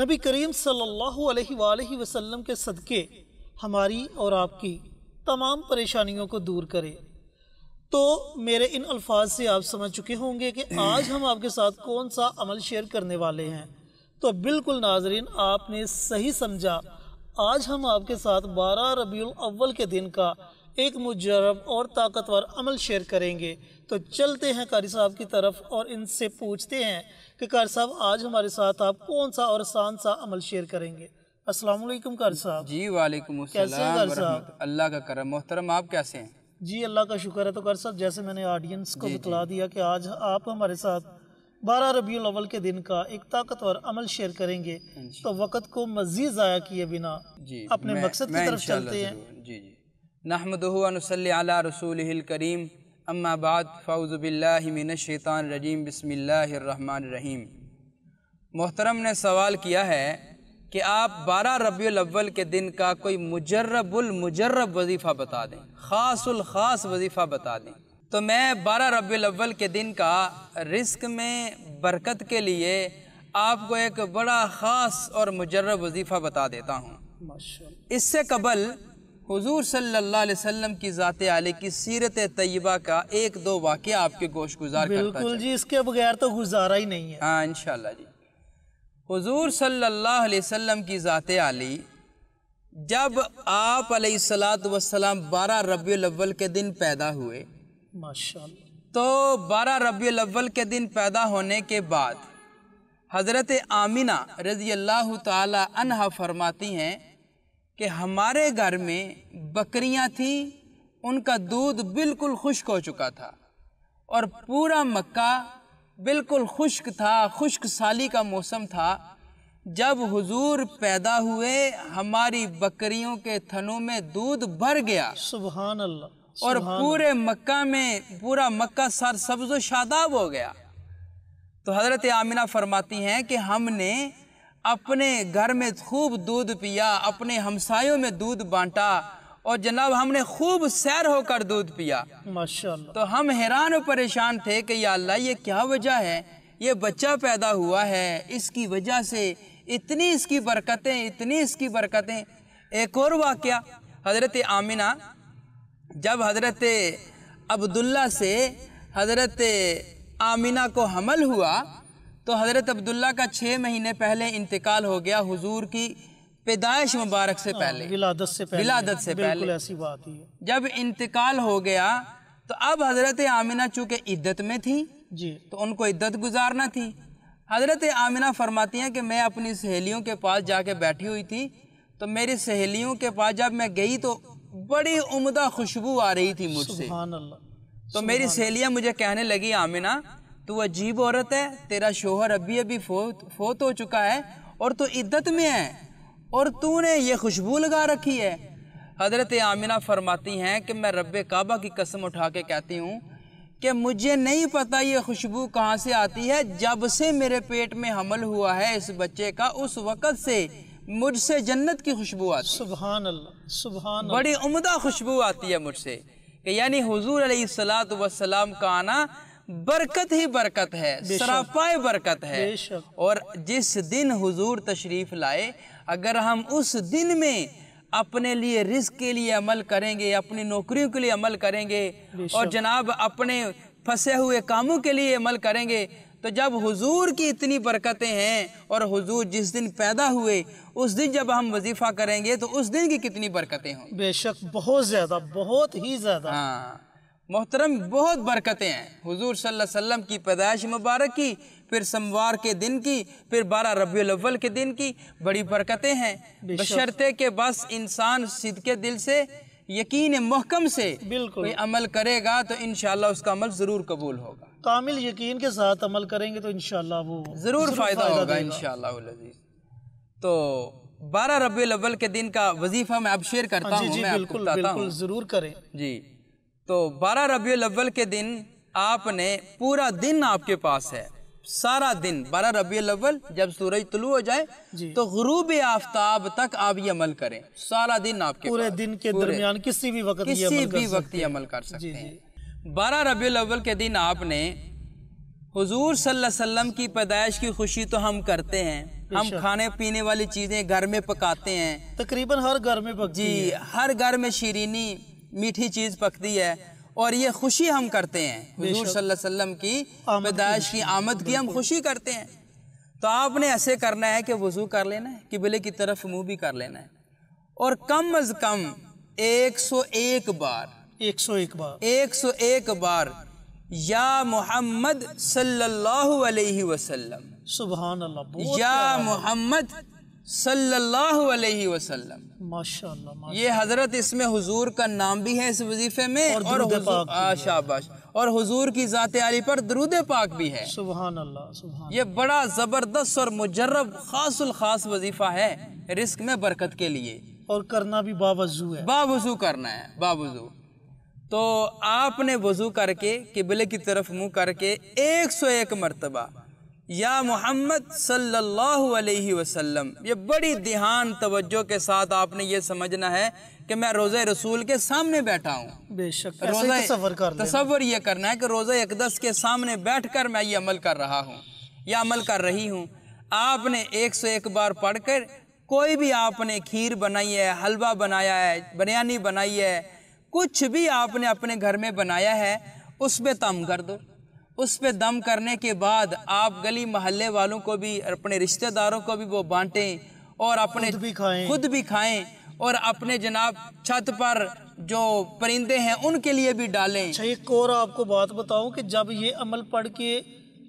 नबी करीम सल्लल्लाहु अलैहि वसल्लम के सदक़े हमारी और आपकी तमाम परेशानियों को दूर करे तो मेरे इन अल्फाज से आप समझ चुके होंगे कि आज हम आपके साथ कौन सा अमल शेयर करने वाले हैं तो बिल्कुल नाजरीन आपने सही समझा आज हम आपके साथ बारह रबी अव्वल के दिन का एक मुजरब और ताकतवर अमल शेयर करेंगे तो चलते हैं कारी साहब की तरफ और इनसे पूछते हैं कि कारी साहब आज हमारे साथ आप कौन सा और आसान सा अमल शेयर करेंगे अस्सलाम वालेकुम कारी साहब जी वालेकुम कैसे हैं अल्लाह का करम मोहतरम आप कैसे हैं जी अल्लाह का शुक्र है तो कारी साहब जैसे मैंने ऑडियंस को बतला दिया कि आज आप हमारे साथ बारह रबी अव्वल के दिन का एक ताकतवर अमल शेयर करेंगे हाँ तो वक़्त को मज़ीद ज़ाया किए बिना अपने मकसद की तरफ चलते हैं जी जी नहमदनसली अला रसूल करीम अम्माबाद फ़ाउज़बिल्लिमिनशैतान रजीम बसमीम मोहतरम ने सवाल किया है कि आप बारह रबील अव्वल के दिन का कोई मुजरबुलमजरब वजीफ़ा बता दें ख़ासुल ख़ास वजीफ़ा बता दें तो मैं बारह रबील अव्वल के दिन का रिस्क में बरकत के लिए आपको एक बड़ा ख़ास और मुजरब वजीफ़ा बता देता हूँ इससे कबल हुजूर सल्लल्लाहु अलैहि वसल्लम की ज़ात आले की सीरत तय्यबा का एक दो वाक़ आपके गोश गुजार बिल्कुल जी इसके बगैर तो गुजारा ही नहीं है हाँ इन जी हुजूर सल्लल्लाहु अलैहि वसल्लम की ज़ात आली जब आप सलात वसलाम बारह रबील अव्वल के दिन पैदा हुए तो बारह रबील अव्वल के दिन पैदा होने के बाद हज़रत आमिना रज़ी अल्लाह तला फरमाती हैं कि हमारे घर में बकरियां थीं उनका दूध बिल्कुल खुश्क हो चुका था और पूरा मक्का बिल्कुल खुश्क था खुश्क साली का मौसम था जब हुजूर पैदा हुए हमारी बकरियों के थनों में दूध भर गया सुबहान अल्लाह और पूरे मक्का में पूरा मक्का सर सब्ज शादाब हो गया तो हज़रत आमिना फरमाती हैं कि हमने अपने घर में खूब दूध पिया अपने हमसायों में दूध बांटा और जनाब हमने खूब सैर होकर दूध पिया माशाल्लाह तो हम हैरान और परेशान थे कि या अल्लाह ये क्या वजह है ये बच्चा पैदा हुआ है इसकी वजह से इतनी इसकी बरकतें इतनी इसकी बरकतें एक और वाक़ हज़रत आमिना जब हज़रत अब्दुल्ला से हज़रत आमिना को हमल हुआ तो हज़रत अब्दुल्ला का छः महीने पहले इंतकाल हो गया हुजूर की पैदाइश मुबारक से हाँ, पहले विलादत से पहले विलादत से पहले ऐसी बात ही जब इंतकाल हो गया तो अब हज़रत आमिना चूँकि इद्दत में थी जी तो उनको इद्दत गुजारना थी हज़रत आमिना फरमाती हैं कि मैं अपनी सहेलियों के पास जाके बैठी हुई थी तो मेरी सहेलियों के पास जब मैं गई तो बड़ी उमदा खुशबू आ रही थी मुझसे तो मेरी सहेलियाँ मुझे कहने लगी आमिना तू तो अजीब औरत है तेरा शोहर अभी अभी फोत फोत हो चुका है और तू इद्दत में है और तूने ये खुशबू लगा रखी है हज़रत आमिना फरमाती हैं कि मैं रब काबा की कसम उठा के कहती हूँ कि मुझे नहीं पता ये खुशबू कहाँ से आती है जब से मेरे पेट में हमल हुआ है इस बच्चे का उस वक़्त से मुझसे जन्नत की खुशबू आती सुबहान अल्लाह सुबहान बड़ी उम्दा खुशबू आती है मुझसे कि यानी हुजूर सलात वसलाम का आना बरकत ही बरकत है सरापाए बरकत है और जिस दिन हुजूर तशरीफ़ लाए अगर हम उस दिन में अपने लिए रिस्क के लिए अमल करेंगे अपनी नौकरियों के लिए अमल करेंगे और जनाब अपने फंसे हुए कामों के लिए अमल करेंगे तो जब हुजूर की इतनी बरकतें हैं और हुजूर जिस दिन पैदा हुए उस दिन जब हम वजीफ़ा करेंगे तो उस दिन की कितनी बरकतें हों बेशक बहुत ज़्यादा बहुत ही ज़्यादा हाँ मोहतरम बहुत बरकतें हैं हुजूर सल्लल्लाहु अलैहि वसल्लम की पैदाइश मुबारक की फिर सोमवार के दिन की फिर बारह रबी अव्वल के दिन की बड़ी बरकतें हैं बशर्ते के बस इंसान सिद के दिल से यकीन महकम से बिल्कुल अमल करेगा तो इन उसका अमल ज़रूर कबूल होगा कामिल यकीन के साथ अमल करेंगे तो इनशाला वो ज़रूर फ़ायदा होगा इन शजीज़ तो बारह रबी अव्वल के दिन का वजीफ़ा मैं अब शेयर करता हाँ हूँ बिल्कुल, बिल्कुल ज़रूर करें जी तो बारह रबी अव्वल के दिन आपने पूरा दिन आपके पास है सारा दिन बारह रबी अव्वल जब सूरज तलु हो जाए तो गरूब आफ्ताब तक आप ये अमल करें सारा दिन आपके पूरे दिन के दरमियान किसी भी वक्त किसी भी वक्त ये अमल कर सकते हैं बारह रबील अव्वल के दिन आपने हुजूर सल्लम की पैदाइश की खुशी तो हम करते हैं हम खाने पीने वाली चीजें घर में पकाते हैं तकरीबन हर घर में जी हर घर में शीरीनी मीठी चीज़ पकती है और ये खुशी हम करते हैं हजूर सल्लम की पैदाइश की आमद की हम खुशी करते हैं तो आपने ऐसे करना है कि वज़ू कर लेना है कि किबले की तरफ मुंह भी कर लेना है और कम अज़ कम 101 बार 101 बार 101 बार या मोहम्मद सल्लल्लाहु अलैहि वसल्लम सुबहान या मोहम्मद सल्लल्लाहु अलैहि वसल्लम ये हजरत इसमें हुजूर का नाम भी है इस वजीफे में और, शाबाश और हुजूर की जाते आली पर दरूद पाक भी है सुबहान अल्लाह ये बड़ा ज़बरदस्त और मुजरब खास खास वजीफ़ा है रिस्क में बरकत के लिए और करना भी बावजू है बावजू करना है बावजू तो आपने वजू करके किबले की तरफ मुंह करके एक सौ एक मरतबा या मोहम्मद सल्लल्लाहु अलैहि वसल्लम ये बड़ी ध्यान तवज्जो के साथ आपने ये समझना है कि मैं रोज़े रसूल के सामने बैठा हूँ बेशक रोज़ा तस्वर कर तस्वर ये करना है कि रोज़ा एकदस के सामने बैठकर मैं ये अमल कर रहा हूँ या अमल कर रही हूँ आपने एक सौ एक बार पढ़कर कोई भी आपने खीर बनाई है हलवा बनाया है बिरयानी बनाई है कुछ भी आपने अपने घर में बनाया है उस पर तम कर दो उस पर दम करने के बाद आप गली मोहल्ले वालों को भी अपने रिश्तेदारों को भी वो बांटें और अपने खुद भी खाएं खुद भी खाएं और अपने जनाब छत पर जो परिंदे हैं उनके लिए भी डालें अच्छा एक और आपको बात बताऊं कि जब ये अमल पढ़ के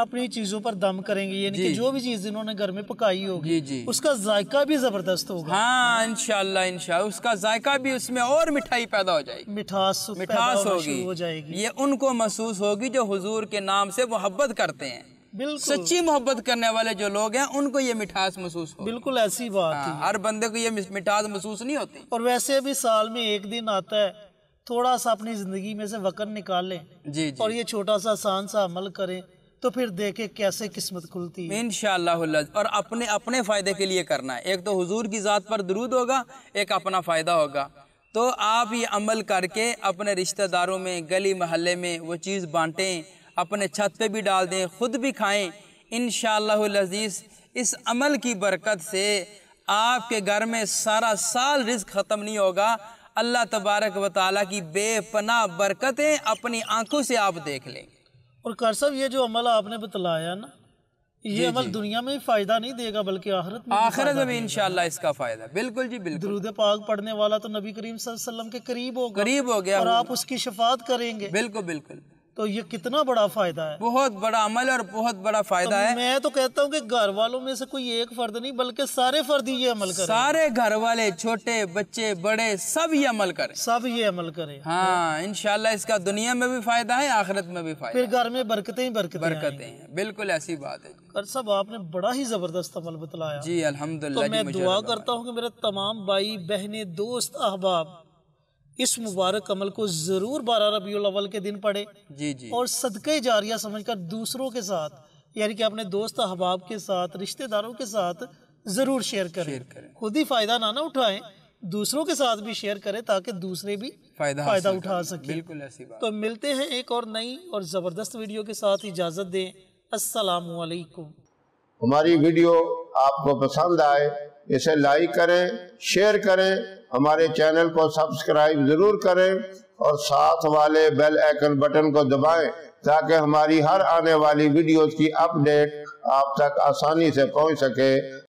अपनी चीजों पर दम करेंगे यानी कि जो भी चीज इन्होंने घर में पकाई होगी जी उसका जायका भी जबरदस्त होगा हाँ इनशाला इनशा उसका जायका भी उसमें और मिठाई पैदा हो जाएगी मिठास मिठास होगी हो जाएगी ये उनको महसूस होगी जो हुजूर के नाम से मोहब्बत करते हैं सच्ची मोहब्बत करने वाले जो लोग हैं उनको ये मिठास महसूस हो बिल्कुल ऐसी बात है हाँ, हर बंदे को ये मिठास महसूस नहीं होती और वैसे भी साल में एक दिन आता है थोड़ा सा अपनी जिंदगी में से वक़्त निकाले जी, जी और ये छोटा सा आसान सा अमल करें तो फिर देखे कैसे किस्मत खुलती है इन और अपने अपने फ़ायदे के लिए करना है एक तो हुजूर की ज़ात पर दरूद होगा एक अपना फ़ायदा होगा तो आप ये अमल करके अपने रिश्तेदारों में गली महल्ले में वो चीज़ बांटें अपने छत पे भी डाल दें ख़ुद भी खाएं इन शजीज़ इस अमल की बरकत से आपके घर में सारा साल रिस्क ख़त्म नहीं होगा अल्लाह तबारक व ताली की बेपना बरकतें अपनी आंखों से आप देख लेंगे और कार साहब ये जो अमल आपने बतलाया ना ये अमल दुनिया में ही फायदा नहीं देगा बल्कि आखिरत में आखिरत में इंशाल्लाह इसका फायदा बिल्कुल जी बिल्कुल दरूद पाक पढ़ने वाला तो नबी करीम सल्लल्लाहु अलैहि वसल्लम के करीब हो करीब हो गया और आप उसकी शफात करेंगे बिल्कुल बिल्कुल तो ये कितना बड़ा फायदा है बहुत बड़ा अमल और बहुत बड़ा फायदा तो है मैं तो कहता हूँ कि घर वालों में से कोई एक फर्द नहीं बल्कि सारे फर्द ये अमल करें सारे घर वाले छोटे बच्चे बड़े सब ये अमल करें सब ये अमल करें हाँ इनशाला इसका दुनिया में भी फायदा है आखिरत में भी फायदा फिर घर में बरकते ही बरकते बरकते हैं बिल्कुल ऐसी बात है कर सब आपने बड़ा ही जबरदस्त अमल बतलाया जी अलहमदुल्ला तो मैं दुआ करता हूँ कि मेरे तमाम भाई बहने दोस्त अहबाब इस मुबारक अमल को ज़रूर बारह रबी अवल के दिन पढ़े जी जी और सदक़े जारिया समझकर दूसरों के साथ यानी कि अपने दोस्त अहबाब के साथ रिश्तेदारों के साथ ज़रूर शेयर करें।, शेयर करें खुद ही फ़ायदा ना ना उठाएं दूसरों के साथ भी शेयर करें ताकि दूसरे भी फायदा, फायदा उठा सके बिल्कुल ऐसी बात तो मिलते हैं एक और नई और ज़बरदस्त वीडियो के साथ इजाज़त दें असलकुम हमारी वीडियो आपको पसंद आए इसे लाइक करें शेयर करें हमारे चैनल को सब्सक्राइब ज़रूर करें और साथ वाले बेल आइकन बटन को दबाएं ताकि हमारी हर आने वाली वीडियोस की अपडेट आप तक आसानी से पहुंच सके